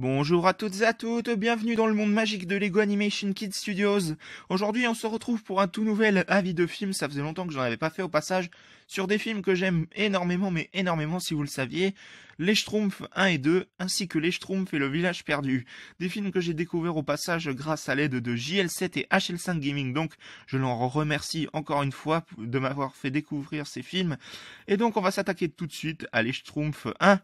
Bonjour à toutes et à toutes, bienvenue dans le monde magique de Lego Animation Kids Studios. Aujourd'hui, on se retrouve pour un tout nouvel avis de film. Ça faisait longtemps que j'en avais pas fait au passage sur des films que j'aime énormément, mais énormément si vous le saviez. Les Schtroumpfs 1 et 2, ainsi que Les Schtroumpfs et Le Village Perdu. Des films que j'ai découverts au passage grâce à l'aide de JL7 et HL5 Gaming. Donc, je leur remercie encore une fois de m'avoir fait découvrir ces films. Et donc, on va s'attaquer tout de suite à Les Schtroumpfs 1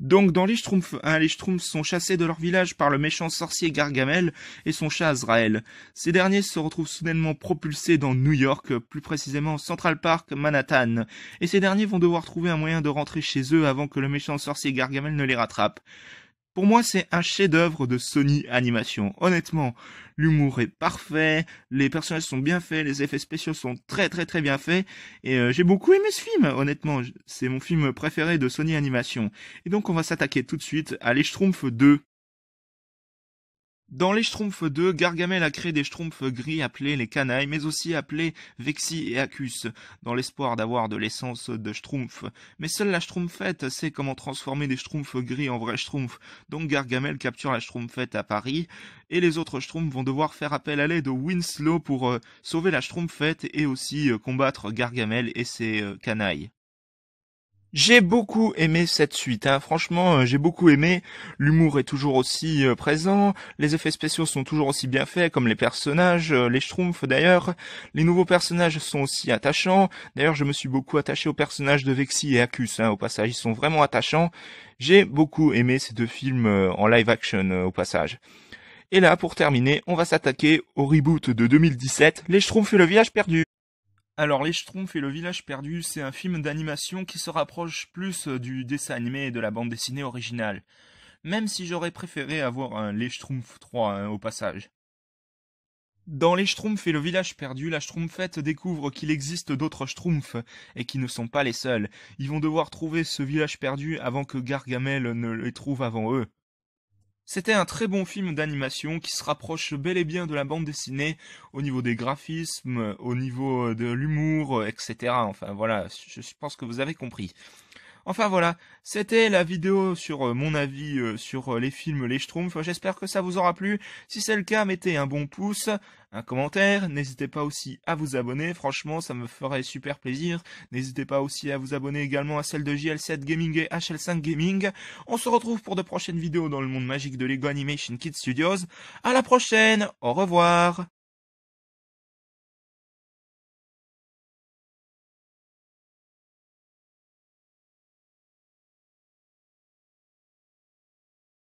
donc dans les Schtroumpfs, les Schtroumpfs sont chassés de leur village par le méchant sorcier Gargamel et son chat Azrael. Ces derniers se retrouvent soudainement propulsés dans New York, plus précisément Central Park, Manhattan, et ces derniers vont devoir trouver un moyen de rentrer chez eux avant que le méchant sorcier Gargamel ne les rattrape. Pour moi, c'est un chef-d'œuvre de Sony Animation. Honnêtement, l'humour est parfait, les personnages sont bien faits, les effets spéciaux sont très très très bien faits, et euh, j'ai beaucoup aimé ce film. Honnêtement, c'est mon film préféré de Sony Animation. Et donc, on va s'attaquer tout de suite à Les Schtroumpfs 2. Dans les Schtroumpfs 2, Gargamel a créé des Schtroumpfs gris appelés les Canailles, mais aussi appelés Vexi et Acus, dans l'espoir d'avoir de l'essence de Schtroumpf. Mais seule la Schtroumpfette sait comment transformer des Schtroumpfs gris en vrais Schtroumpfs, donc Gargamel capture la Schtroumpfette à Paris, et les autres Schtroumpfs vont devoir faire appel à l'aide de Winslow pour euh, sauver la Schtroumpfette et aussi euh, combattre Gargamel et ses euh, Canailles. J'ai beaucoup aimé cette suite, hein. franchement euh, j'ai beaucoup aimé, l'humour est toujours aussi euh, présent, les effets spéciaux sont toujours aussi bien faits comme les personnages, euh, les schtroumpfs d'ailleurs, les nouveaux personnages sont aussi attachants, d'ailleurs je me suis beaucoup attaché aux personnages de Vexy et Acus, hein, au passage ils sont vraiment attachants, j'ai beaucoup aimé ces deux films en live action au passage. Et là pour terminer on va s'attaquer au reboot de 2017, les schtroumpfs et le village perdu. Alors Les Schtroumpfs et le village perdu, c'est un film d'animation qui se rapproche plus euh, du dessin animé et de la bande dessinée originale. Même si j'aurais préféré avoir un Les Schtroumpfs 3 hein, au passage. Dans Les Schtroumpfs et le village perdu, la Schtroumpfette découvre qu'il existe d'autres Schtroumpfs et qui ne sont pas les seuls. Ils vont devoir trouver ce village perdu avant que Gargamel ne les trouve avant eux. C'était un très bon film d'animation qui se rapproche bel et bien de la bande dessinée au niveau des graphismes, au niveau euh, de l'humour, euh, etc. Enfin voilà, je pense que vous avez compris. Enfin voilà, c'était la vidéo sur euh, mon avis euh, sur euh, les films Les Schtroumpfs. J'espère que ça vous aura plu. Si c'est le cas, mettez un bon pouce, un commentaire. N'hésitez pas aussi à vous abonner. Franchement, ça me ferait super plaisir. N'hésitez pas aussi à vous abonner également à celle de JL7 Gaming et HL5 Gaming. On se retrouve pour de prochaines vidéos dans le monde magique de Lego Animation Kids Studios. À la prochaine. Au revoir.